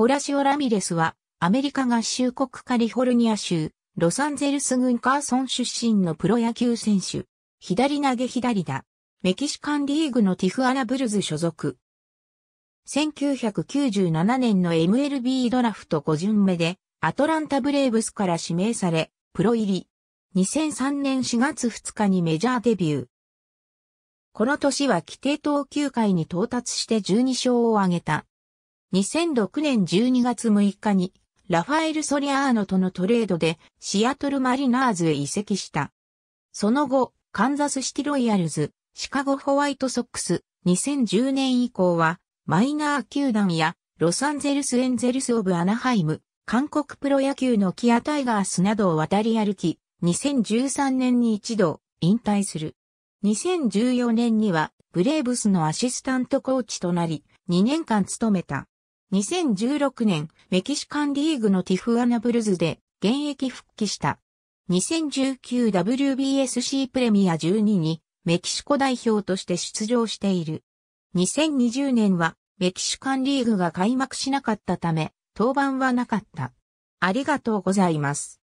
ホラシオ・ラミレスは、アメリカ合衆国カリフォルニア州、ロサンゼルス軍カーソン出身のプロ野球選手。左投げ左だ。メキシカンリーグのティフアナブルズ所属。1997年の MLB ドラフト5巡目で、アトランタブレーブスから指名され、プロ入り。2003年4月2日にメジャーデビュー。この年は規定投球回に到達して12勝を挙げた2006年12月6日にラファエル・ソリアーノとのトレードでシアトルマリナーズへ移籍した。その後、カンザスシティロイヤルズ、シカゴホワイトソックス、2010年以降はマイナー球団やロサンゼルス・エンゼルス・オブ・アナハイム、韓国プロ野球のキアタイガースなどを渡り歩き、2013年に一度引退する。2014年にはブレーブスのアシスタントコーチとなり、2年間務めた。2016年、メキシカンリーグのティフアナブルズで現役復帰した。2019WBSC プレミア12にメキシコ代表として出場している。2020年はメキシカンリーグが開幕しなかったため、登板はなかった。ありがとうございます。